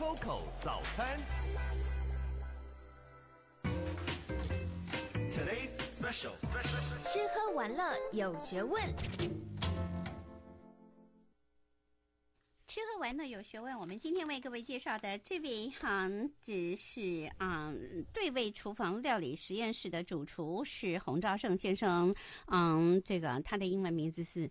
Coco 早餐，Today's special，吃喝玩乐有学问。吃喝玩乐有学问，我们今天为各位介绍的这位行只是啊，对味厨房料理实验室的主厨是洪兆胜先生。嗯，这个他的英文名字是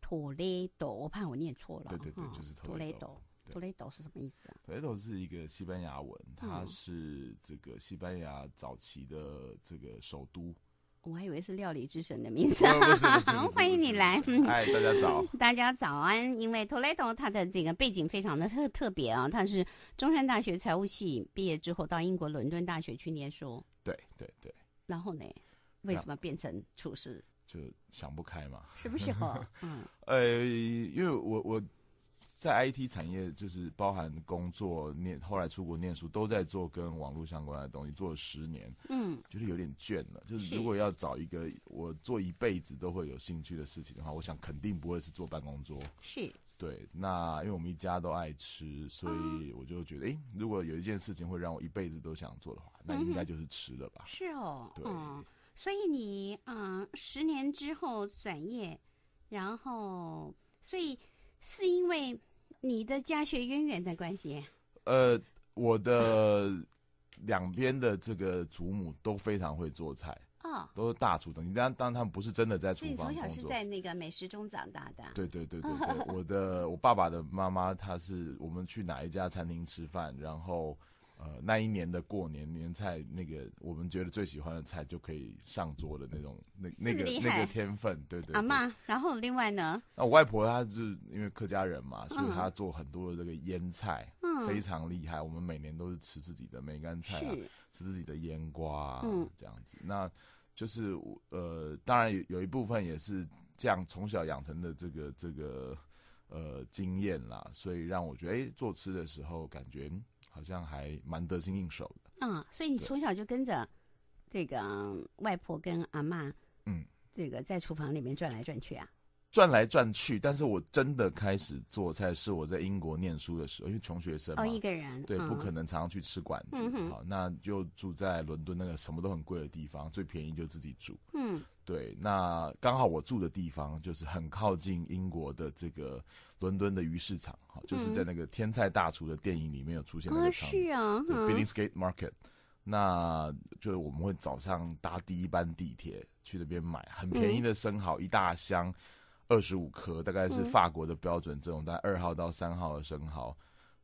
Toredo，我怕我念错了。对对对，就是 Toredo。t o e d o 是什么意思啊？t o e d o 是一个西班牙文，它是这个西班牙早期的这个首都。我还以为是料理之神的名字，欢迎你来。哎，大家早，大家早安。因为 Toledo 它的这个背景非常的特特别啊，它是中山大学财务系毕业之后到英国伦敦大学去念书。对对对。然后呢？为什么变成厨师？就想不开嘛。什么时候？嗯。呃，因为我我。在 IT 产业，就是包含工作、念后来出国念书，都在做跟网络相关的东西，做了十年，嗯，觉得有点倦了。就是如果要找一个我做一辈子都会有兴趣的事情的话，我想肯定不会是坐办公桌。是，对。那因为我们一家都爱吃，所以我就觉得，哎，如果有一件事情会让我一辈子都想做的话，那应该就是吃的吧。是哦，对。所以你嗯，十年之后转业，然后，所以是因为。你的家学渊源的关系，呃，我的两边的这个祖母都非常会做菜哦，都是大厨子。但当然，他们不是真的在厨房。所你从小是在那个美食中长大的。对对对对，我的我爸爸的妈妈，他是我们去哪一家餐厅吃饭，然后。呃，那一年的过年年菜，那个我们觉得最喜欢的菜就可以上桌的那种，那那个那个天分，对对。啊嘛，然后另外呢？那我外婆她就是因为客家人嘛，所以她做很多的这个腌菜，非常厉害。我们每年都是吃自己的梅干菜，吃自己的腌瓜，这样子。那就是呃，当然有有一部分也是这样从小养成的这个这个呃经验啦，所以让我觉得哎，做吃的时候感觉。好像还蛮得心应手的啊，所以你从小就跟着这个外婆跟阿妈，嗯，这个在厨房里面转来转去啊。转来转去，但是我真的开始做菜是我在英国念书的时候，因为穷学生嘛，哦，一个人，对，不可能常常去吃馆子。好，那就住在伦敦那个什么都很贵的地方，最便宜就自己煮。嗯，对，那刚好我住的地方就是很靠近英国的这个伦敦的鱼市场，哈，就是在那个《天菜大厨》的电影里面有出现那个场，是啊 b i l l i n g Skate Market。那就是我们会早上搭第一班地铁去那边买很便宜的生蚝，一大箱。二十五颗大概是法国的标准，这种带二号到三号的生蚝，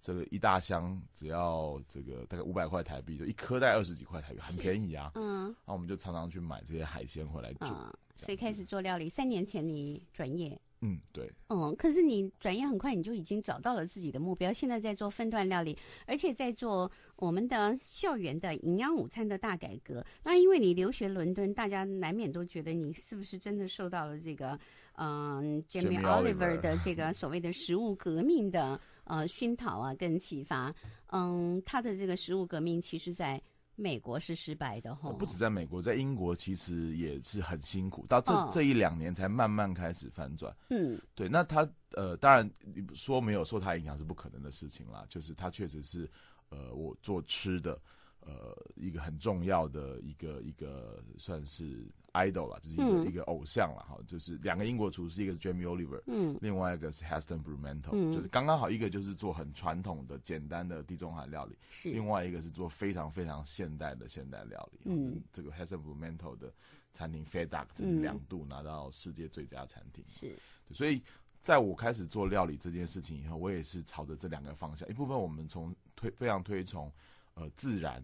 这个一大箱只要这个大概五百块台币，就一颗带二十几块台币，很便宜啊。嗯，那我们就常常去买这些海鲜回来煮。所以开始做料理，三年前你转业。嗯，对。哦，可是你转业很快，你就已经找到了自己的目标。现在在做分段料理，而且在做我们的校园的营养午餐的大改革。那因为你留学伦敦，大家难免都觉得你是不是真的受到了这个，嗯，Jamie Oliver 的这个所谓的食物革命的呃熏陶啊，跟启发。嗯，他的这个食物革命其实，在。美国是失败的吼，不止在美国，在英国其实也是很辛苦，到这这一两年才慢慢开始翻转。嗯，对，那他呃，当然说没有受他影响是不可能的事情啦，就是他确实是，呃，我做吃的。呃，一个很重要的一个一个算是 idol 了，就是一个一个偶像了哈。就是两个英国厨师，一个是 Jamie Oliver，嗯，另外一个是 Heston b r u m e n t o a l 就是刚刚好，一个就是做很传统的简单的地中海料理，是；另外一个是做非常非常现代的现代料理。嗯，这个 Heston b r u m e n t o a l 的餐厅 Fei Duck 两度拿到世界最佳餐厅，是。所以在我开始做料理这件事情以后，我也是朝着这两个方向。一部分我们从推非常推崇。呃，自然，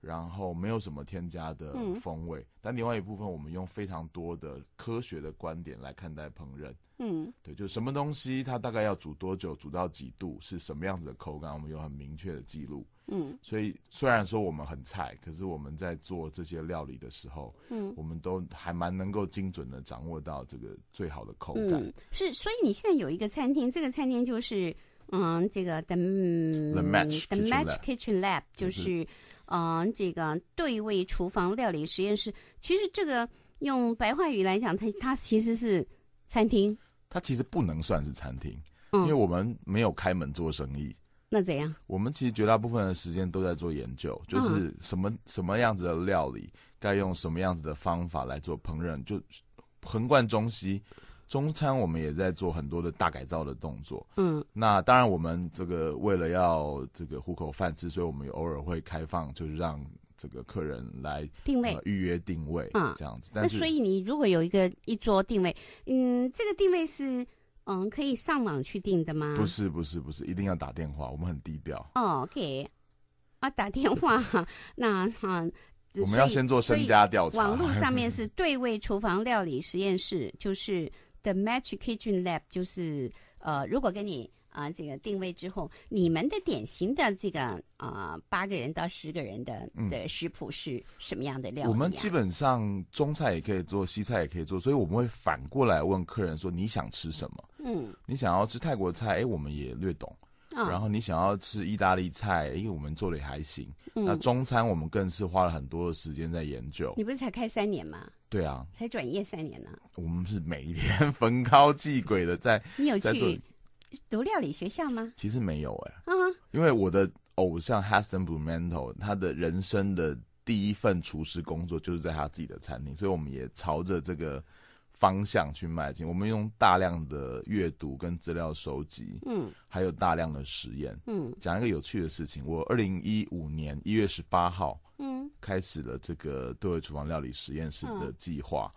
然后没有什么添加的风味。但另外一部分，我们用非常多的科学的观点来看待烹饪。嗯，对，就什么东西它大概要煮多久，煮到几度，是什么样子的口感，我们有很明确的记录。嗯，所以虽然说我们很菜，可是我们在做这些料理的时候，嗯，我们都还蛮能够精准的掌握到这个最好的口感。是，所以你现在有一个餐厅，这个餐厅就是。嗯，这个 The The Match Kitchen Lab 就是，嗯，这个对位厨房料理实验室。其实这个用白话语来讲，它它其实是餐厅。它其实不能算是餐厅，因为我们没有开门做生意。那怎样？我们其实绝大部分的时间都在做研究，就是什么什么样子的料理，该用什么样子的方法来做烹饪，就横贯中西。中餐我们也在做很多的大改造的动作，嗯，那当然我们这个为了要这个糊口饭吃，所以我们偶尔会开放，就是让这个客人来定位预约定位啊这样子。那所以你如果有一个一桌定位，嗯，这个定位是嗯可以上网去订的吗？不是不是不是，一定要打电话，我们很低调。哦，给啊打电话哈，那好，我们要先做身家调查。网络上面 是对味厨房料理实验室，就是。The match kitchen lab 就是呃，如果跟你啊这个定位之后，你们的典型的这个啊八个人到十个人的的食谱是什么样的料？我们基本上中菜也可以做，西菜也可以做，所以我们会反过来问客人说你想吃什么？嗯，你想要吃泰国菜？哎，我们也略懂。然后你想要吃意大利菜，因为我们做的也还行。那中餐我们更是花了很多的时间在研究。你不是才开三年吗？对啊，才转业三年呢。我们是每一天逢高继鬼的在。你有去读料理学校吗？其实没有哎。啊。因为我的偶像 h a s t o n b l u m e n t a l 他的人生的第一份厨师工作就是在他自己的餐厅，所以我们也朝着这个。方向去迈进，我们用大量的阅读跟资料收集，嗯，还有大量的实验，嗯，讲一个有趣的事情，我二零一五年一月十八号，嗯，开始了这个对位厨房料理实验室的计划，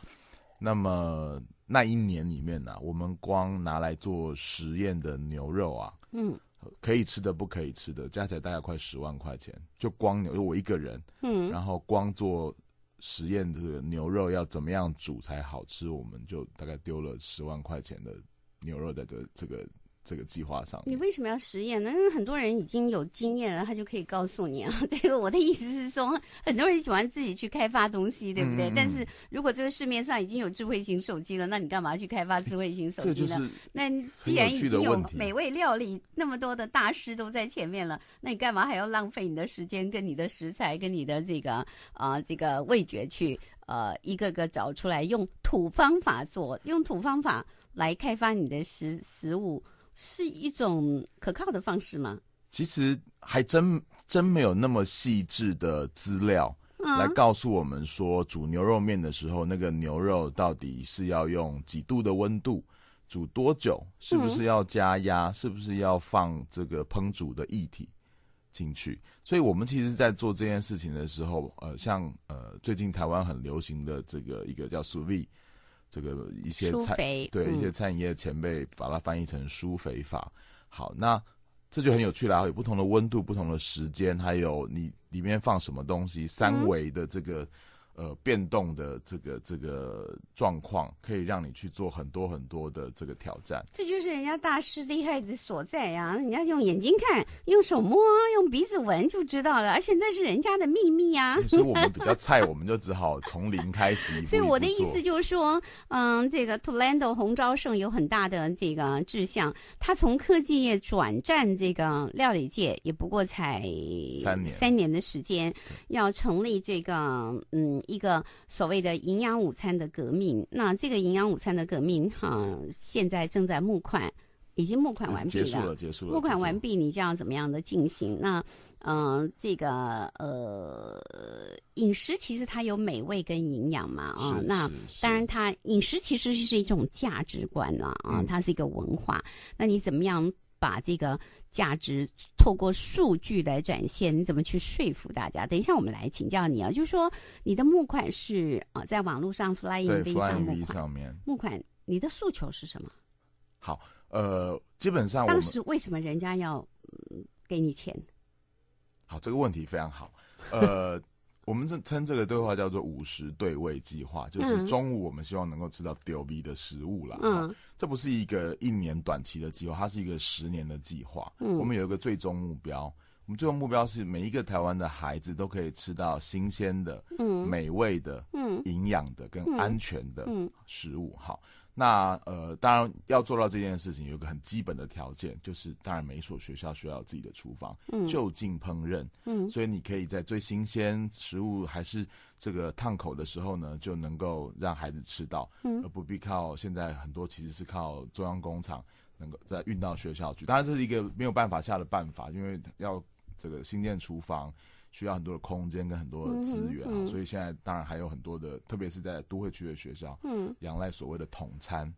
那么那一年里面呢，我们光拿来做实验的牛肉啊，嗯，可以吃的不可以吃的，加起来大概快十万块钱，就光牛就我一个人，嗯，然后光做。实验这个牛肉要怎么样煮才好吃，我们就大概丢了十万块钱的牛肉在这这个。这个计划上，你为什么要实验呢？因为很多人已经有经验了，他就可以告诉你啊。这 个我的意思是说，很多人喜欢自己去开发东西，对不对？但是如果这个市面上已经有智慧型手机了，那你干嘛去开发智慧型手机呢？那既然已经有美味料理那么多的大师都在前面了，那你干嘛还要浪费你的时间跟你的食材跟你的这个啊这个味觉去呃一个个找出来用土方法做，用土方法来开发你的食食物。是一种可靠的方式吗？其实还真真没有那么细致的资料来告诉我们说，煮牛肉面的时候，那个牛肉到底是要用几度的温度，煮多久，是不是要加压，是不是要放这个烹煮的液体进去。所以我们其实，在做这件事情的时候，呃，像呃，最近台湾很流行的这个一个叫苏味。这个一些餐对一些餐饮业前辈把它翻译成“疏肥法”。好，那这就很有趣了啊！有不同的温度、不同的时间，还有你里面放什么东西，三维的这个。呃，变动的这个这个状况，可以让你去做很多很多的这个挑战。这就是人家大师厉害的所在呀！人家用眼睛看，用手摸，用鼻子闻就知道了，而且那是人家的秘密啊。所以我们比较菜，我们就只好从零开始。所以我的意思就是说，嗯，这个 n 兰 o 洪昭胜有很大的这个志向，他从科技业转战这个料理界，也不过才三年三年的时间，要成立这个嗯。一个所谓的营养午餐的革命，那这个营养午餐的革命，哈，现在正在募款，已经募款完毕了，结束了，结束了，募款完毕，你将要怎么样的进行？那，嗯，这个呃，饮食其实它有美味跟营养嘛，啊，那当然，它饮食其实是一种价值观了，啊，它是一个文化，那你怎么样？把这个价值透过数据来展现，你怎么去说服大家？等一下，我们来请教你啊，就是说你的募款是啊，在网络上 Flying V 上面募款，你的诉求是什么？好，呃，基本上当时为什么人家要给你钱？好，这个问题非常好，呃。我们这称这个对话叫做五十对位计划，就是中午我们希望能够吃到 DVB 的食物啦。嗯，这不是一个一年短期的计划，它是一个十年的计划。嗯，我们有一个最终目标，我们最终目标是每一个台湾的孩子都可以吃到新鲜的、嗯，美味的、嗯，营养的跟安全的食物。好。那呃，当然要做到这件事情，有个很基本的条件，就是当然每所学校需要自己的厨房，就近烹饪。嗯，所以你可以在最新鲜食物还是这个烫口的时候呢，就能够让孩子吃到，而不必靠现在很多其实是靠中央工厂能够在运到学校去。当然这是一个没有办法下的办法，因为要这个新建厨房。需要很多的空间跟很多的资源啊，所以现在当然还有很多的，特别是在都会区的学校，嗯，仰赖所谓的统餐。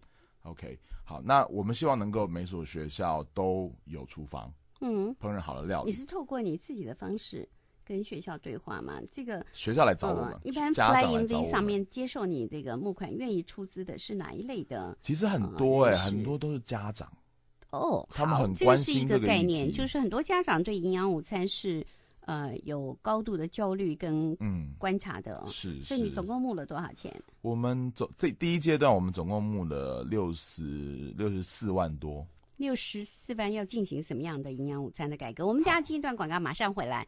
OK，好，那我们希望能够每所学校都有厨房，嗯，烹饪好的料理。你是透过你自己的方式跟学校对话吗？这个学校来找我们，一般 fly in v 上面接受你这个募款愿意出资的是哪一类的？其实很多哎，很多都是家长哦，他们很关心这个概念，就是很多家长对营养午餐是。呃，有高度的焦虑跟嗯观察的，是，所以你总共募了多少钱？我们总这第一阶段，我们总共募了六十六十四万多，六十四万要进行什么样的营养午餐的改革？我们大家进一段广告，马上回来。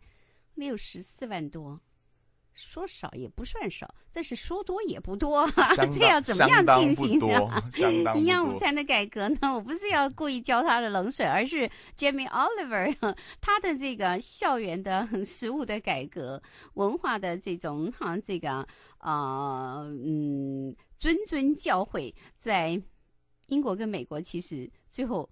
六十四万多。说少也不算少，但是说多也不多。这要怎么样进行呢？营养午餐的改革呢？我不是要故意浇他的冷水，而是 Jamie Oliver 他的这个校园的食物的改革、文化的这种哈，这个啊，嗯，谆谆教诲，在英国跟美国其实最后。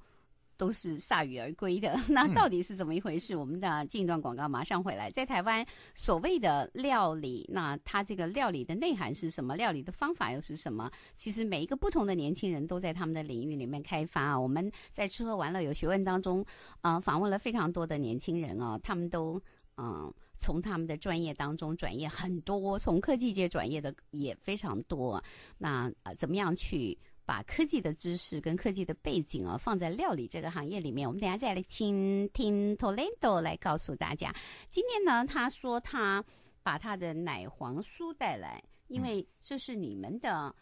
都是铩羽而归的，那到底是怎么一回事？我们的进一段广告马上回来。在台湾所谓的料理，那它这个料理的内涵是什么？料理的方法又是什么？其实每一个不同的年轻人都在他们的领域里面开发我们在吃喝玩乐有学问当中，啊，访问了非常多的年轻人啊，他们都嗯，从他们的专业当中转业很多，从科技界转业的也非常多。那呃，怎么样去？把科技的知识跟科技的背景啊放在料理这个行业里面，我们等下再来听听 t o l e n d o 来告诉大家。今天呢，他说他把他的奶黄酥带来，因为这是你们的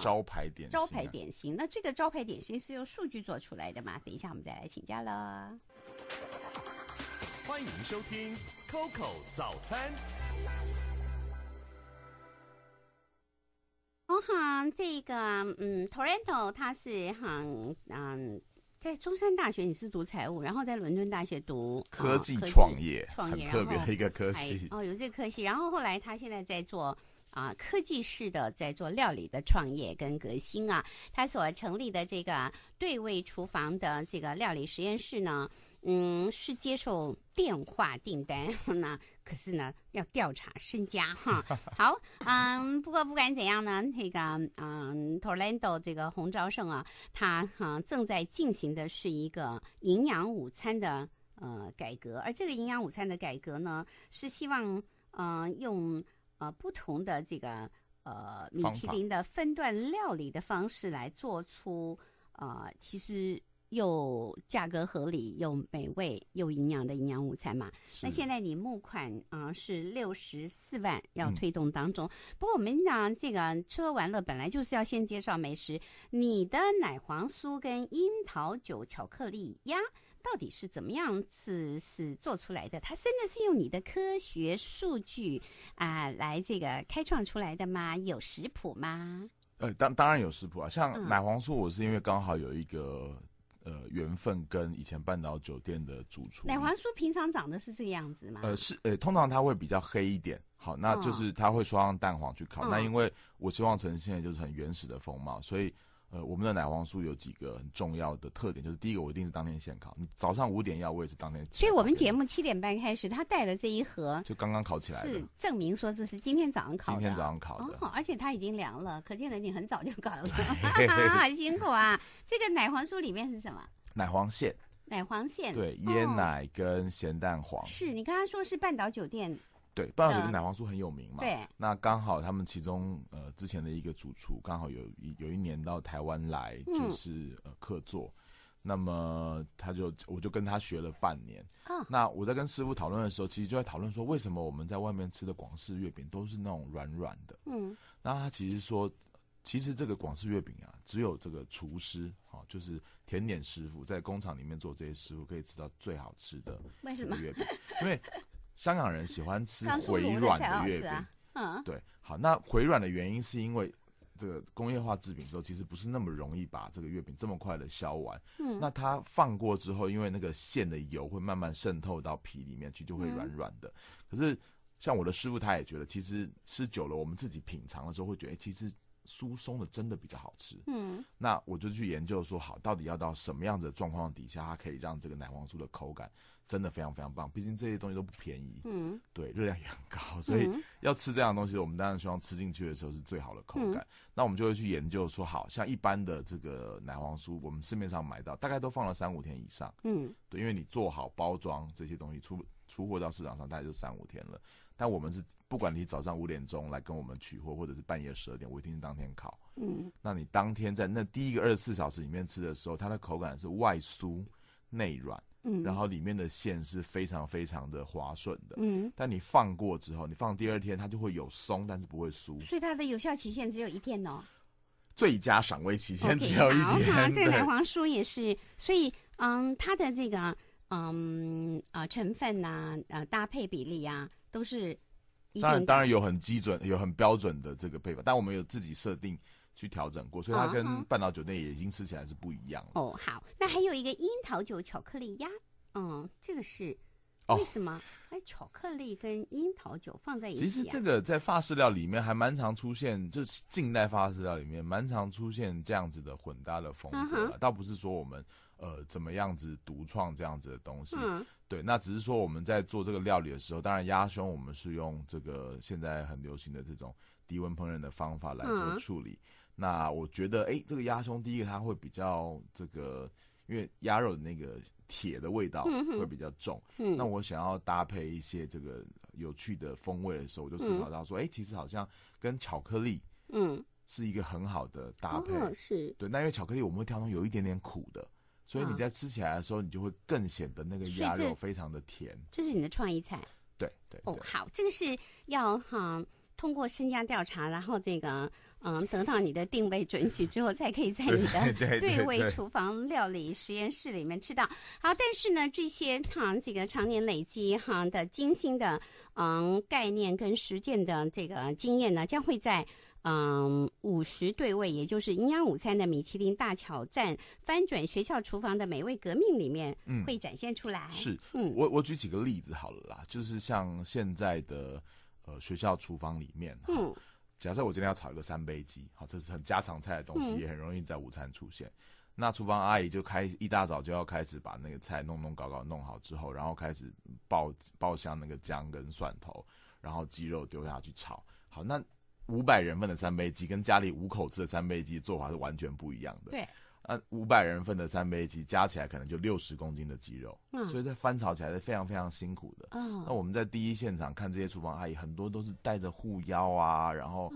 招牌点心、招牌点心。那这个招牌点心是由数据做出来的吗？等一下我们再来请教了。欢迎收听 Coco 早餐。哈，这个嗯，Toronto 他是很嗯，在中山大学你是读财务，然后在伦敦大学读科技创业，创业特别的一个科系哦，有这个科系。然后后来他现在在做啊科技式的，在做料理的创业跟革新啊，他所成立的这个对味厨房的这个料理实验室呢。嗯，是接受电话订单，那可是呢要调查身家哈。好，嗯，不过不管怎样呢，那个嗯，Tolando r 这个洪昭胜啊，他啊正在进行的是一个营养午餐的呃改革，而这个营养午餐的改革呢，是希望嗯用呃不同的这个呃米其林的分段料理的方式来做出啊，其实。又价格合理又美味又营养的营养午餐嘛？那现在你募款啊是六十四万要推动当中。不过我们讲这个吃喝玩乐本来就是要先介绍美食。你的奶黄酥跟樱桃酒巧克力鸭到底是怎么样子是做出来的？它真的是用你的科学数据啊来这个开创出来的吗？有食谱吗？呃，当当然有食谱啊，像奶黄酥我是因为刚好有一个。呃，缘分跟以前半岛酒店的主厨奶黄酥平常长得是这个样子吗？呃，是，呃，通常它会比较黑一点。好，那就是它会刷上蛋黄去烤。那因为我希望呈现的就是很原始的风貌，所以。呃，我们的奶黄酥有几个很重要的特点，就是第一个我一定是当天现烤，你早上五点要我也是当天。所以我们节目七点半开始，他带的这一盒就刚刚烤起来，是证明说这是今天早上烤的。今天早上烤的，而且它已经凉了，可见你很早就烤了，好辛苦啊！这个奶黄酥里面是什么？奶黄馅。奶黄馅。对，椰奶跟咸蛋黄。是你刚刚说是半岛酒店。对，半岛酒店奶黄酥很有名嘛。对。那刚好他们其中呃，之前的一个主厨刚好有一有一年到台湾来，就是呃客座。那么他就，我就跟他学了半年。啊。那我在跟师傅讨论的时候，其实就在讨论说，为什么我们在外面吃的广式月饼都是那种软软的？嗯。那他其实说，其实这个广式月饼啊，只有这个厨师啊，就是甜点师傅在工厂里面做这些师傅可以吃到最好吃的月饼，因为。香港人喜欢吃回软的月饼，嗯，对，好，那回软的原因是因为这个工业化制品之后，其实不是那么容易把这个月饼这么快的消完，嗯，那它放过之后，因为那个馅的油会慢慢渗透到皮里面去，就会软软的。可是像我的师傅，他也觉得，其实吃久了，我们自己品尝的时候会觉得，其实酥松的真的比较好吃，嗯，那我就去研究说，好，到底要到什么样子的状况底下，它可以让这个奶黄酥的口感。真的非常非常棒，毕竟这些东西都不便宜，嗯，对，热量也很高，所以要吃这样的东西，我们当然希望吃进去的时候是最好的口感。那我们就会去研究，说好像一般的这个奶黄酥，我们市面上买到大概都放了三五天以上，嗯，对，因为你做好包装这些东西出出货到市场上大概就三五天了。但我们是不管你早上五点钟来跟我们取货，或者是半夜十二点，我一定是当天烤，嗯，那你当天在那第一个二十四小时里面吃的时候，它的口感是外酥内软。嗯，然后里面的线是非常非常的滑顺的，嗯，但你放过之后，你放第二天它就会有松，但是不会酥，所以它的有效期限只有一天哦。最佳赏味期限只有一天。这个奶黄酥也是，所以嗯，它的这个嗯啊成分呐，呃搭配比例啊，都是，当然当然有很基准有很标准的这个配方，但我们有自己设定。去调整过，所以它跟半岛酒店也已经吃起来是不一样了。哦，好，那还有一个樱桃酒巧克力鸭，嗯，这个是为什么？哎，巧克力跟樱桃酒放在一起，其实这个在法式料里面还蛮常出现，就是近代法式料里面蛮常出现这样子的混搭的风格。倒不是说我们呃怎么样子独创这样子的东西，对，那只是说我们在做这个料理的时候，当然鸭胸我们是用这个现在很流行的这种低温烹饪的方法来做处理。那我觉得，哎，这个鸭胸，第一个它会比较这个，因为鸭肉的那个铁的味道会比较重。那我想要搭配一些这个有趣的风味的时候，我就思考到说，哎，其实好像跟巧克力，嗯，是一个很好的搭配，是。对，那因为巧克力我们会调成有一点点苦的，所以你在吃起来的时候，你就会更显得那个鸭肉非常的甜。这是你的创意菜。对对。哦，好，这个是要哈。通过身家调查，然后这个嗯，得到你的定位准许之后，才可以在你的对位厨房料理实验室里面吃到。好，但是呢，这些哈这个常年累积哈的精心的嗯概念跟实践的这个经验呢，将会在嗯午十对位，也就是营养午餐的米其林大桥站翻转学校厨房的美味革命里面会展现出来。是，嗯，我我举几个例子好了啦，就是像现在的。呃，学校厨房里面，嗯，假设我今天要炒一个三杯鸡，好，这是很家常菜的东西，也很容易在午餐出现。那厨房阿姨就开一大早就要开始把那个菜弄弄搞搞弄好之后，然后开始爆爆香那个姜跟蒜头，然后鸡肉丢下去炒。好，那五百人份的三杯鸡跟家里五口吃的三杯鸡做法是完全不一样的。对。那五百人份的三杯鸡，加起来可能就六十公斤的鸡肉，所以在翻炒起来是非常非常辛苦的。嗯，那我们在第一现场看这些厨房阿姨，很多都是带着护腰啊，然后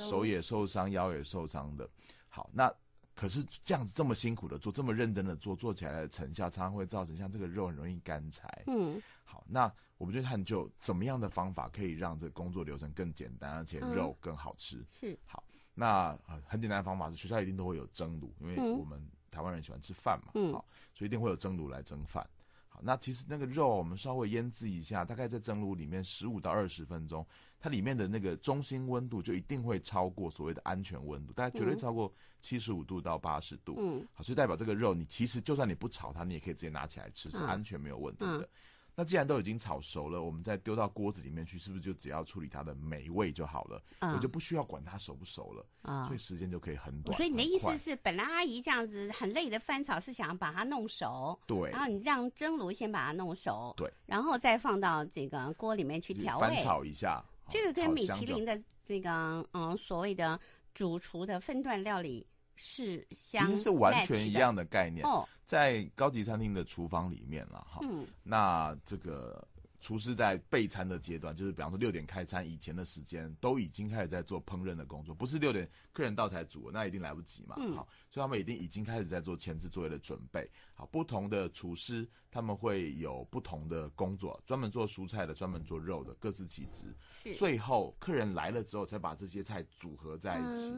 手也受伤，腰也受伤的。好，那可是这样子这么辛苦的做，这么认真的做，做起来的成效常常会造成像这个肉很容易干柴。嗯，好，那我们就探究怎么样的方法可以让这个工作流程更简单，而且肉更好吃。是，好。那很简单的方法是，学校一定都会有蒸炉，因为我们台湾人喜欢吃饭嘛，好，所以一定会有蒸炉来蒸饭。好，那其实那个肉我们稍微腌制一下，大概在蒸炉里面十五到二十分钟，它里面的那个中心温度就一定会超过所谓的安全温度，大概绝对超过七十五度到八十度，嗯，好，以代表这个肉你其实就算你不炒它，你也可以直接拿起来吃，是安全没有问题的。那既然都已经炒熟了，我们再丢到锅子里面去，是不是就只要处理它的美味就好了？我就不需要管它熟不熟了。啊，所以时间就可以很短。所以你的意思是，本来阿姨这样子很累的翻炒是想把它弄熟，对，然后你让蒸炉先把它弄熟，对，然后再放到这个锅里面去调味，炒一下。这个跟米其林的这个嗯所谓的主厨的分段料理。是，其实是完全一样的概念。哦，在高级餐厅的厨房里面了哈，那这个厨师在备餐的阶段，就是比方说六点开餐以前的时间，都已经开始在做烹饪的工作，不是六点客人到才煮，那一定来不及嘛。好，所以他们一定已经开始在做前置作业的准备。好，不同的厨师他们会有不同的工作，专门做蔬菜的，专门做肉的，各司其职。是，最后客人来了之后，才把这些菜组合在一起。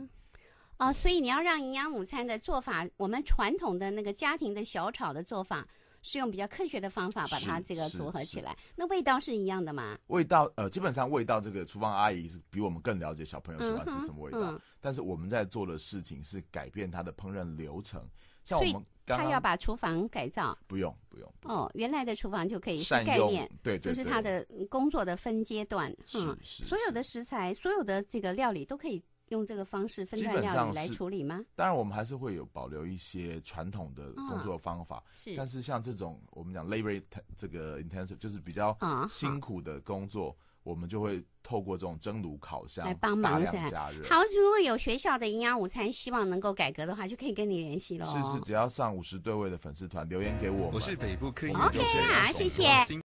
哦，所以你要让营养午餐的做法，我们传统的那个家庭的小炒的做法，是用比较科学的方法把它这个组合起来。那味道是一样的吗？味道呃，基本上味道这个厨房阿姨是比我们更了解小朋友喜欢吃什么味道。但是我们在做的事情是改变它的烹饪流程。像我们。他要把厨房改造？不用不用。哦，原来的厨房就可以善概对对对，就是他的工作的分阶段。是是是。所有的食材，所有的这个料理都可以。用这个方式分段料理来处理吗？当然，我们还是会有保留一些传统的工作方法。是，但是像这种我们讲 labor 这个 intensive 就是比较辛苦的工作，我们就会透过这种蒸炉、烤箱来帮忙加热。好，如果有学校的营养午餐希望能够改革的话，就可以跟你联系喽。是是，只要上五十对位的粉丝团留言给我，我是北部科研 OK 啊，谢谢。